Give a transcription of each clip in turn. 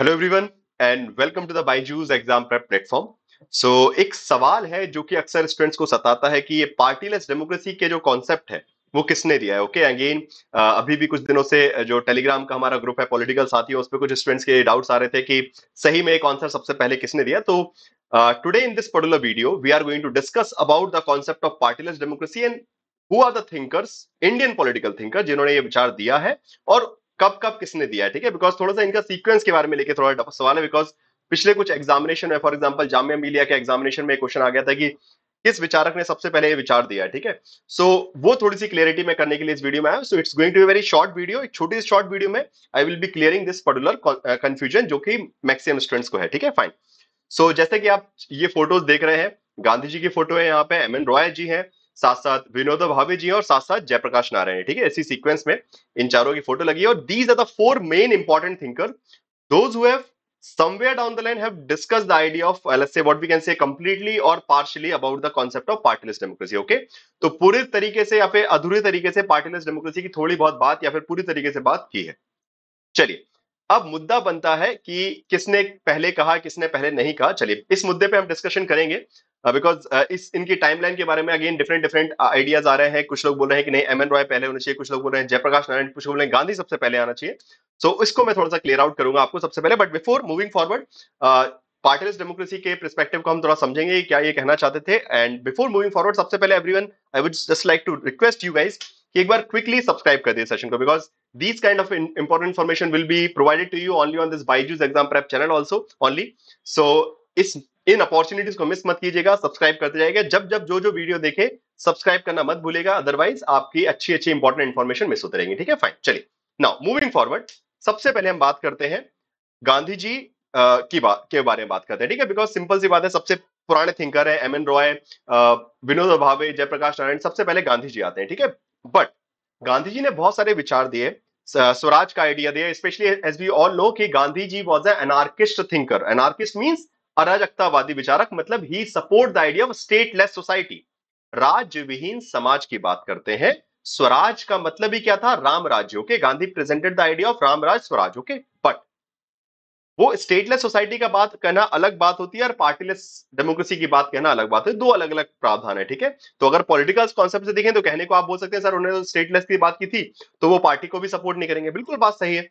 Hello everyone and welcome to the BYJU'S exam prep platform so एक सवाल है जो कि अक्सर स्टूडेंट्स को सताता है कि ये पार्टीलेस डेमोक्रेसी के जो कॉन्सेप्ट है वो किसने दिया है ओके okay, अगेन अभी भी कुछ दिनों से जो टेलीग्राम का हमारा ग्रुप है पॉलिटिकल साथियों उस पर कुछ स्टूडेंट्स के डाउट्स आ रहे थे कि सही में एक कॉन्सेप्ट सबसे पहले किसने दिया तो today in this particular video we are going to discuss about the concept of partyless democracy and who are the thinkers Indian political thinker जिन्होंने ये विचार दिया है और कब कब किसने दिया है ठीक है बिकॉज थोड़ा सा इनका सीक्वेंस के बारे में लेके थोड़ा सवाल है बिकॉज पिछले कुछ एग्जामिनेशन में फॉर एग्जाम्पल जामिया मिलिया के एग्जामिनेशन में क्वेश्चन आ गया था कि किस विचारक ने सबसे पहले ये विचार दिया है ठीक है सो वो थोड़ी सी क्लियरिटी में करने के लिए इस वीडियो में आया so it's going to very short video एक छोटी सी शॉर्ट वीडियो में I will be clearing this particular confusion जो कि मैक्सिमम स्टूडेंट्स को है ठीक है फाइन सो जैसे कि आप ये फोटोज देख रहे हैं गांधी जी की फोटो है यहाँ पे एम एन रॉय जी है साथ साथ विनोद भावे जी और साथ साथ जयप्रकाश नारायण ठीक है इसी सीक्वेंस में इन चारों की फोटो लगी है और these are the four main important thinker those who somewhere down the line have discussed the idea of uh, let's say what we can say completely or partially about the concept of partiless democracy okay तो पूरे तरीके से या फिर अधूरे तरीके से पार्टीलेस democracy की थोड़ी बहुत बात या फिर पूरी तरीके से बात की है चलिए अब मुद्दा बनता है कि किसने पहले कहा किसने पहले नहीं कहा चलिए इस मुद्दे पे हम discussion करेंगे बिकॉज uh, uh, इस इनकी टाइमलाइन के बारे में अगेन डिफरेंट डिफरेंट आइडियाज आ रहे हैं कुछ लोग बोल रहे हैं कि नहीं एम एन रॉय पहले होना चाहिए कुछ लोग बोल रहे हैं जयप्रकाश नारायण कुछ बोल रहे हैं गांधी सबसे पहले आना चाहिए सो so, इसको मैं थोड़ा सा क्लियर आउट करूंगा आपको सबसे पहले but before moving forward partyless democracy के परस्पेक्टिव को हम थोड़ा समझेंगे क्या ये कहना चाहते थे एंड बिफोर मूविंग फॉरवर्ड सबसे पहले everyone I would just like to request you guys कि एक बार क्विकली सब्सक्राइब कर दिए सेशन को because this kind of important information will be provided to you only on this BYJU'S exam prep channel also only so इस इन opportunities को miss मत कीजिएगा सब्सक्राइब करते जाएगा जब जब जो जो वीडियो देखे सब्सक्राइब करना मत भूलेगा अदरवाइज आपकी अच्छी अच्छी इंपॉर्टेंट इन्फॉर्मेशन मिस होते रहेंगी ठीक है फाइन चलिए नाउ मूविंग फॉरवर्ड सबसे पहले हम बात करते हैं गांधी जी की बात के बारे में बात करते हैं ठीक है बिकॉज सिंपल सी बात है सबसे पुराने थिंकर है एम एन रॉय विनोद भावे जयप्रकाश नारायण सबसे पहले गांधी जी आते हैं ठीक है बट गांधी जी ने बहुत सारे विचार दिए स्वराज का आइडिया दिया specially as we all know कि Gandhi ji was anarchist thinker anarchist means अराजकतावादी विचारक मतलब he support the idea of stateless society राज्य विहीन समाज की बात करते हैं स्वराज का मतलब ही क्या था Ram Rajya okay Gandhi presented the idea of Ram Raj Swaraj okay but वो स्टेटलेस सोसाइटी का बात कहना अलग बात होती है और पार्टीलेस डेमोक्रेसी की बात कहना अलग बात है दो अलग अलग प्रावधान है ठीक है तो अगर पॉलिटिकल कॉन्सेप्ट से देखें तो कहने को आप बोल सकते हैं सर उन्होंने स्टेटलेस तो की बात की थी तो वो पार्टी को भी सपोर्ट नहीं करेंगे बिल्कुल बात सही है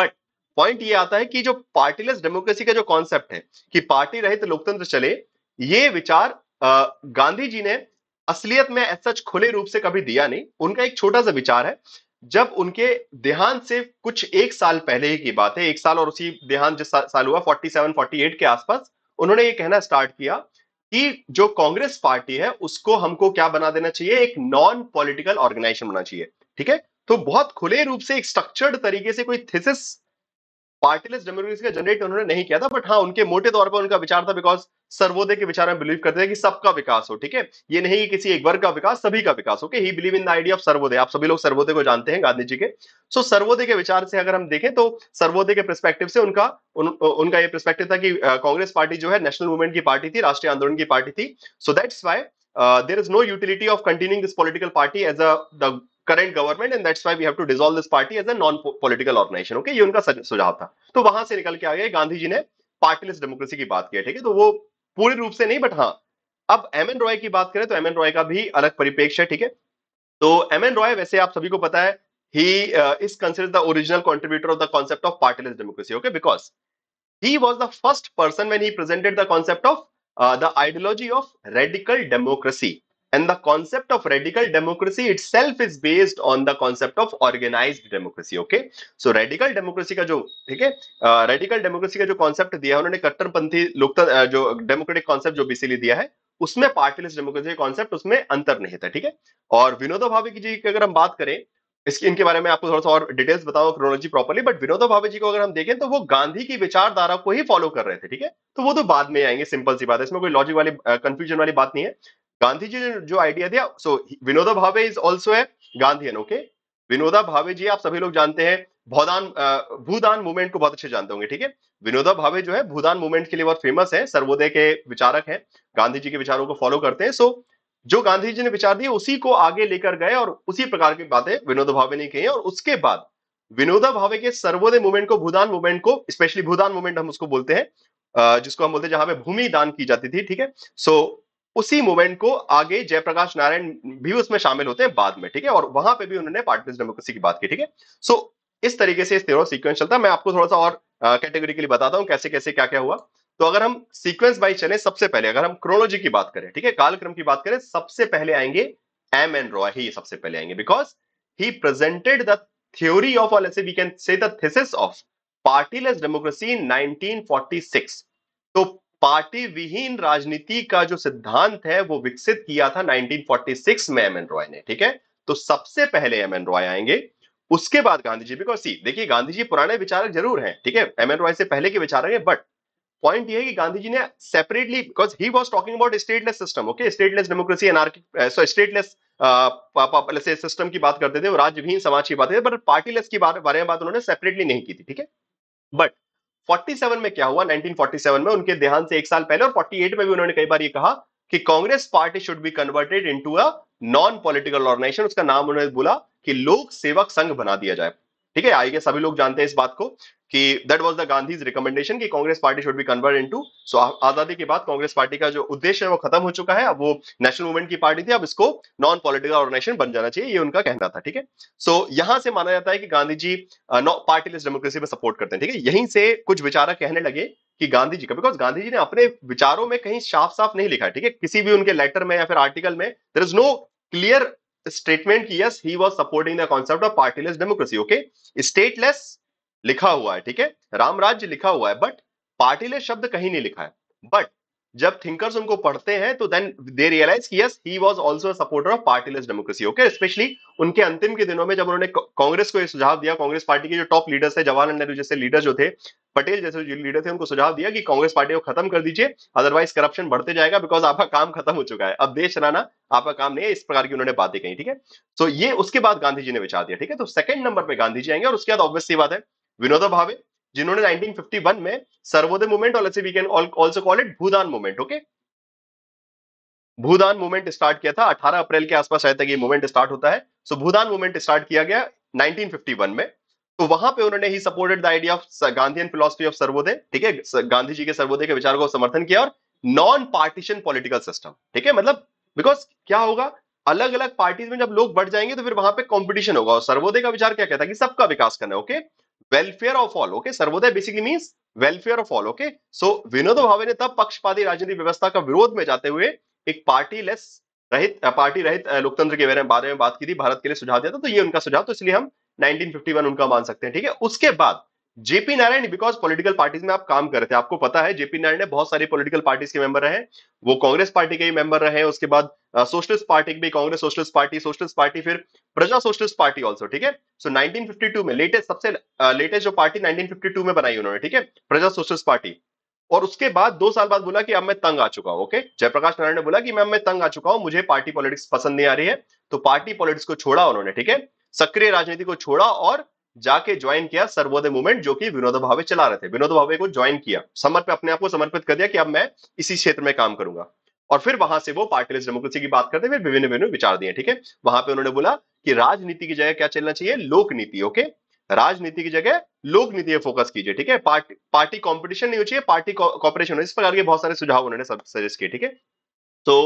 बट पॉइंट ये आता है कि जो पार्टीलेस डेमोक्रेसी का जो कॉन्सेप्ट है कि पार्टी रहित तो लोकतंत्र चले ये विचार गांधी जी ने असलियत में सच खुले रूप से कभी दिया नहीं उनका एक छोटा सा विचार है जब उनके देहांत से कुछ एक साल पहले की बात है एक साल और उसी देहांत जिस साल हुआ 47 48 के आसपास उन्होंने ये कहना स्टार्ट किया कि जो कांग्रेस पार्टी है उसको हमको क्या बना देना चाहिए एक नॉन पॉलिटिकल ऑर्गेनाइजेशन बनना चाहिए ठीक है तो बहुत खुले रूप से एक स्ट्रक्चर्ड तरीके से कोई थीसिस पार्टीलेस डेमोक्रेसी का जनरेट उन्होंने नहीं किया था बट हाँ उनके मोटे तौर पर उनका विचार था बिकॉज सर्वोदय के विचार में बिलीव करते हैं कि सबका विकास हो ठीक है ये नहीं कि किसी एक वर्ग का विकास सभी का विकास okay he believe in the idea of Sarvodaya आप सभी लोग सर्वोदय को जानते हैं गांधी जी के सो so, सर्वोदय के विचार से अगर हम देखें तो सर्वोदय के परस्पेक्टिव से उनका उन, उनका ये प्रस्पेक्टिव था कि कांग्रेस पार्टी जो है नेशनल मूवमेंट की पार्टी थी राष्ट्रीय आंदोलन की पार्टी थी so that's why uh, there is no utility of continuing this political party as a the current government and that's why we have to dissolve this party as a non political organization okay ये उनका सुझाव था तो वहां से निकल के आ गए गांधी जी ने पार्टीलेस डेमोक्रेसी की बात की है ठीक है तो वो पूरी रूप से नहीं बट हाँ अब एम एन रॉय की बात करें तो एम एन रॉय का भी अलग परिपेक्ष है ठीक है तो एम एन रॉय वैसे आप सभी को पता है he is consider the original contributor of the concept of partyless democracy okay because he was the first person when he presented the concept of uh, the ideology of radical democracy. And the concept of radical democracy itself is based on the concept of organized democracy. Okay, so radical democracy का जो ठीक है radical democracy का जो concept दिया है उन्होंने कट्टरपंथी लोकतंत्र जो democratic concept जो बेसिकली दिया है उसमें पार्टीलेस डेमोक्रेसी कॉन्सेप्ट उसमें अंतर्निहित है ठीक है और विनोद भावे की जी की अगर हम बात करें इसके इनके बारे में आपको थोड़ा सा और डिटेल्स बताओ क्रोनोलॉजी प्रॉपरली बट विनोद भावे जी को अगर हम देखें तो वो गांधी की विचारधारा को ही फॉलो कर रहे थे ठीक है तो वो तो बाद में आएंगे सिंपल सी बात है इसमें कोई लॉजिक वाली कंफ्यूजन वाली बात नहीं है गांधी जी ने जो आइडिया दिया सो विनोद भावे इज ऑल्सो है गांधी ओके विनोदा भावे जी आप सभी लोग जानते हैं भौदान भूदान मूवमेंट को बहुत अच्छे जानते होंगे ठीक है विनोदा भावे जो है भूदान मूवमेंट के लिए बहुत फेमस है सर्वोदय के विचारक हैं गांधी जी के विचारों को फॉलो करते हैं सो जो गांधी जी ने विचार दिए उसी को आगे लेकर गए और उसी प्रकार की बातें विनोद भावे ने कही और उसके बाद विनोदा भावे के सर्वोदय मूवमेंट को भूदान मूवमेंट को स्पेशली भूदान मूवमेंट हम उसको बोलते हैं जिसको हम बोलते हैं जहां पे भूमि दान की जाती थी ठीक है सो उसी मूवमेंट को आगे जयप्रकाश नारायण भी उसमें शामिल होते हैं बाद में ठीक है और वहां पे भी उन्होंने पार्टीज डेमोक्रेसी की बात की ठीक है सो इस तरीके से इस तेरह सीक्वेंस चलता है मैं आपको थोड़ा सा और कैटेगरी के लिए बताता हूँ कैसे कैसे क्या क्या हुआ तो अगर हम सीक्वेंस वाइज चले सबसे पहले अगर हम क्रोनोलॉजी की बात करें ठीक है कालक्रम की बात करें सबसे पहले आएंगे एम एन रॉय ही सबसे पहले आएंगे because he presented the theory of all as we can say the thesis of partyless democracy in 1946 तो पार्टी विहीन राजनीति का जो सिद्धांत है वो विकसित किया था 1946 में एम एन रॉय ने ठीक है तो सबसे पहले एम एन रॉय आएंगे उसके बाद गांधी जी बिकॉज सी देखिए गांधी जी पुराने विचारक जरूर हैं ठीक है एम एन रॉय से पहले के विचारक हैं बट पॉइंट ये है कि गांधी जी ने separately because he was talking about stateless system okay stateless democracy anarchic so stateless system की बात करते थे राज्यहीन समाज की बात करते बट पार्टीलेस की बारे में बात उन्होंने सेपरेटली नहीं की थी ठीक है बट 47 में क्या हुआ 1947 में उनके देहांत से एक साल पहले और 48 में भी उन्होंने कई बार ये कहा कि Congress party should be converted into a non political organization उसका नाम उन्होंने बोला कि लोक सेवक संघ बना दिया जाए ठीक है आई के सभी लोग जानते हैं इस बात को कि that was the Gandhi's recommendation कि Congress party should be convert into so आजादी के बाद कांग्रेस पार्टी का जो उद्देश्य है वो खत्म हो चुका है अब वो नेशनल मूवमेंट की पार्टी थी अब इसको नॉन पॉलिटिकल ऑर्गेनाइजेशन बन जाना चाहिए ये उनका कहना था ठीक है सो यहां से माना जाता है कि गांधी जी पार्टीलेस डेमोक्रेसी में सपोर्ट करते हैं ठीक है यहीं से कुछ विचारक कहने लगे कि गांधी जी का बिकॉज गांधी जी ने अपने विचारों में कहीं साफ साफ नहीं लिखा है ठीक है किसी भी उनके लेटर में या फिर आर्टिकल में there is no clear statement की yes he was supporting the concept of partyless democracy okay stateless लिखा हुआ है ठीक है राम राज्य लिखा हुआ है बट पार्टीलेस शब्द कहीं नहीं लिखा है बट जब थिंकर्स उनको पढ़ते हैं तो then they realise yes he was also supporter of partyless democracy okay specially उनके अंतिम के दिनों में जब उन्होंने कांग्रेस को यह सुझाव दिया कांग्रेस पार्टी के जो टॉप लीडर्स थे जवाहरलाल नेहरू जैसे लीडर जो थे पटेल जैसे जो लीडर थे उनको सुझाव दिया कि कांग्रेस पार्टी को खत्म कर दीजिए अदरवाइज करप्शन बढ़ते जाएगा बिकॉज आपका काम खत्म हो चुका है अब देश चलाना आपका काम नहीं है इस प्रकार की उन्होंने बातें कही ठीक है सो ये उसके बाद गांधी जी ने विचार दिया ठीक है तो सेकंड नंबर पे गांधी जी आएंगे और उसके बाद ऑब्वियसली बात है विनोद भावे जिन्होंने 1951 में सर्वोदय मूवमेंट और we can also call it Bhoodan movement okay Bhoodan movement start किया था 18 अप्रैल के आसपास शायद तक ये मूवमेंट स्टार्ट होता है so so, Bhoodan movement start किया गया 1951 में तो वहां पे उन्होंने ही supported the idea of Gandhian philosophy of Sarvodaya ठीक है गांधी जी के सर्वोदय के विचार को समर्थन किया और नॉन पार्टीशन पॉलिटिकल सिस्टम ठीक है मतलब बिकॉज क्या होगा अलग अलग पार्टीज में जब लोग बढ़ जाएंगे तो फिर वहां पे कंपटीशन होगा और सर्वोदय का विचार क्या कहता है कि सबका विकास करना है okay welfare of all okay Sarvodaya basically mean welfare of all okay so Vinod Bhave ने तब पक्षपाती राजनीतिक व्यवस्था का विरोध में जाते हुए एक पार्टी लेस रहित पार्टी रहित लोकतंत्र के बारे में बात की थी भारत के लिए सुझाव दिया था तो ये उनका सुझाव तो इसलिए हम 1951 उनका मान सकते हैं ठीक है उसके बाद JP Narayan because political parties में आप काम करते थे आपको पता है जेपी नारायण ने बहुत सारी पॉलिटिकल पार्टीज के मेंबर रहे वो कांग्रेस पार्टी के ही मेंबर रहे उसके बाद सोशलिस्ट पार्टी भी Congress socialist party socialist party फिर प्रजा सोशलिस्ट पार्टी ऑल्सो ठीक है सो 1952 में लेटेस्ट सबसे लेटेस्ट जो पार्टी 1952 में बनाई उन्होंने ठीक है प्रजा सोशलिस्ट पार्टी और उसके बाद दो साल बाद बोला कि अब मैं तंग आ चुका हूं ओके जयप्रकाश नारायण ने बोला कि मैम मैं तंग आ चुका हूं मुझे पार्टी पॉलिटिक्स पसंद नहीं आ रही है तो पार्टी पॉलिटिक्स को छोड़ा उन्होंने ठीक है सक्रिय राजनीति को छोड़ा और जाके ज्वाइन किया सर्वोदय मूवमेंट जो कि विनोद भावे चला रहे थे विनोद भावे को ज्वाइन किया समर्पित अपने आप को समर्पित कर दिया कि अब मैं इसी क्षेत्र में काम करूंगा और फिर वहां से वो पार्टीलेस डेमोक्रेसी की बात करते विभिन्न विभिन्न विचार दिए ठीक है वहां पे उन्होंने बोला कि राजनीति की जगह क्या चलना चाहिए लोकनीति ओके राजनीति की जगह लोक नीति पे फोकस कीजिए ठीक है पार्टी पार्टी कॉम्पिटिशन नहीं हो चाहिए पार्टी कॉपरेशन इस प्रकार के बहुत सारे सुझाव उन्होंने सजेस्ट किए ठीक है तो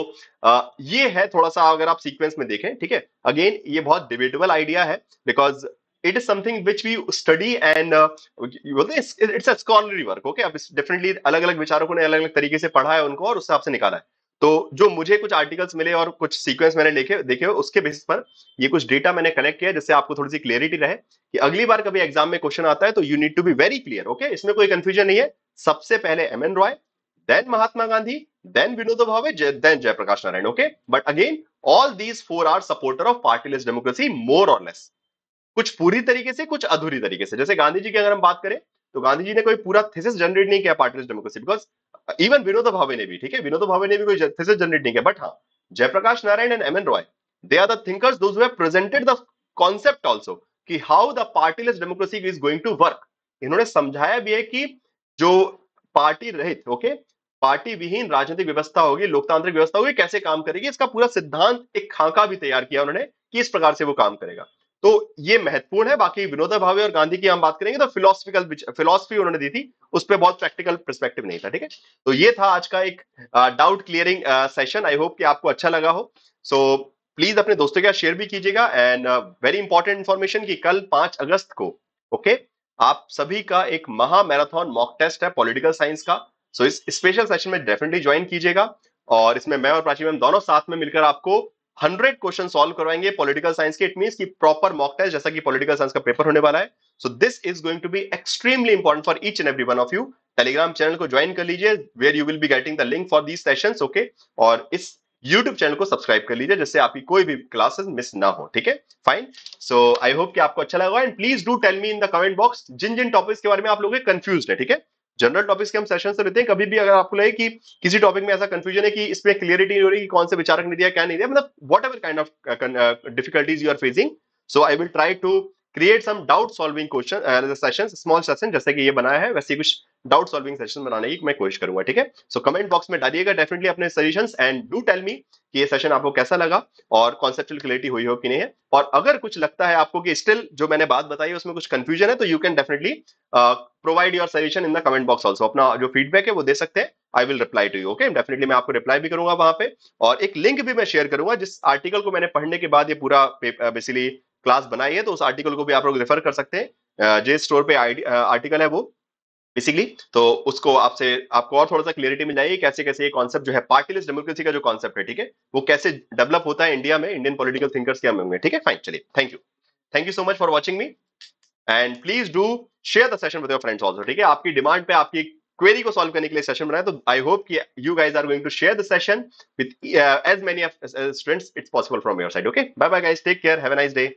आ, ये है थोड़ा सा अगर आप सीक्वेंस में देखें ठीक है अगेन ये बहुत डिबेटेबल आइडिया है because it is something which we study and uh, it's, it's a scholarly work okay अब definitely अलग अलग विचारकों ने अलग अलग तरीके से पढ़ा है उनको और उससे आपसे निकाला है तो जो मुझे कुछ आर्टिकल्स मिले और कुछ सीक्वेंस मैंने देखे देखे उसके बेसिस पर ये कुछ डेटा मैंने कलेक्ट किया जिससे आपको थोड़ी सी क्लियरिटी रहे कि अगली बार कभी एग्जाम में क्वेश्चन आता है तो you need to be very clear okay इसमें कोई कंफ्यूजन नहीं है सबसे पहले M N Roy then Mahatma Gandhi then Vinod Bhave then Jayaprakash Narayan okay but again all these four are supporter of partyless democracy more or less कुछ पूरी तरीके से कुछ अधूरी तरीके से जैसे गांधी जी की अगर हम बात करें तो गांधी जी ने कोई पूरा थीसिस जनरेट नहीं किया party democracy because even Vinod Bhave ने भी ठीक है विनोद भावे ने भी कोई थीसिस जनरेट नहीं किया बट हाँ Jayaprakash Narayan and M N Roy they are the thinkers those have presented the concept also कि how the party democracy is going to work इन्होंने समझाया भी है कि जो पार्टी रहित ओके पार्टी विहीन राजनीतिक व्यवस्था होगी लोकतांत्रिक व्यवस्था होगी कैसे काम करेगी इसका पूरा सिद्धांत एक खाका भी तैयार किया उन्होंने कि इस प्रकार से वो काम करेगा तो ये महत्वपूर्ण है बाकी विनोद भावे और गांधी की हम बात करेंगे तो फिलोसफिकल फिलोसफी उन्होंने दी थी उस पर बहुत प्रैक्टिकल परस्पेक्टिव नहीं था ठीक है तो ये था आज का एक doubt clearing session I hope कि आपको अच्छा लगा हो सो so, प्लीज अपने दोस्तों के साथ शेयर भी कीजिएगा एंड वेरी इंपॉर्टेंट इन्फॉर्मेशन की कल पांच अगस्त को ओके okay, आप सभी का एक महा मैराथन मॉक टेस्ट है पॉलिटिकल साइंस का सो so, इस स्पेशल सेशन में डेफिनेटली ज्वाइन कीजिएगा और इसमें मैं और प्राची मैम दोनों साथ में मिलकर आपको हंड्रेड क्वेश्चन सोल्व करवाएंगे पॉलिटिकल साइंस के इट मीन की प्रॉपर मॉक टेस्ट जैसा कि पॉलिटिकल साइंस का पेपर होने वाला है so this is going to be extremely important for each and every one of you Telegram channel को ज्वाइन कर लीजिए where you will be getting the link for these session okay और इस YouTube channel को subscribe कर लीजिए जिससे आपकी कोई भी क्लासेस मिस ना हो ठीक है फाइन सो आई होप कि आपको अच्छा लगा and please do tell me in the comment box जिन जिन टॉपिक्स के बारे में आप लोग कंफ्यूज है ठीक है जनरल टॉपिक्स के हम सेशन से लेते हैं कभी भी अगर आपको लगे कि किसी टॉपिक में ऐसा कंफ्यूजन है कि इसमें क्लियरिटी नहीं हो रही कि कौन से विचारक नहीं दिया क्या नहीं दिया मतलब whatever kind of difficulties you are facing so I will try to create some doubt solving question session small session जैसे कि ये बनाया है वैसे कुछ डाउट सॉल्विंग सेशन बनाने की मैं कोशिश करूंगा ठीक है सो कमेंट बॉक्स में डालिएगा डेफिनेटली अपने suggestion and do tell me कि ये सेशन आपको कैसा लगा और कॉन्सेप्चुअल क्लियरिटी हुई हो कि नहीं है और अगर कुछ लगता है आपको कि स्टिल जो मैंने बात बताई उसमें कुछ कंफ्यूजन है तो you can definitely provide your suggestion in the comment box also अपना जो फीडबैक है वो दे सकते हैं I will reply to you okay definitely मैं आपको रिप्लाई भी करूंगा वहां पे और एक लिंक भी मैं शेयर करूंगा जिस आर्टिकल को मैंने पढ़ने के बाद ये पूरा बेसिकली क्लास बनाई है तो उस आर्टिकल को भी आप लोग रेफर कर सकते हैं जे स्टोर पे आर्टिकल है वो बेसिकली तो उसको आपसे आपको और थोड़ा सा क्लियरिटी मिल जाएगी कैसे कैसे ये कॉन्सेप्ट जो है पार्टीलेस डेमोक्रेसी का जो कॉन्सेप्ट है ठीक है वो कैसे डेवलप होता है इंडिया में इंडियन पॉलिटिकल थिंकर्स के में ठीक है फाइन चलिए thank you thank you so much for watching me and please do share the session with your friends also ठीक है आपकी डिमांड पे आपकी क्वेरी को सॉल्व करने के लिए सेशन बनाए तो आई होप कि you guys are going to share the session with as many students it's possible from your side okay bye bye guys take care have a nice day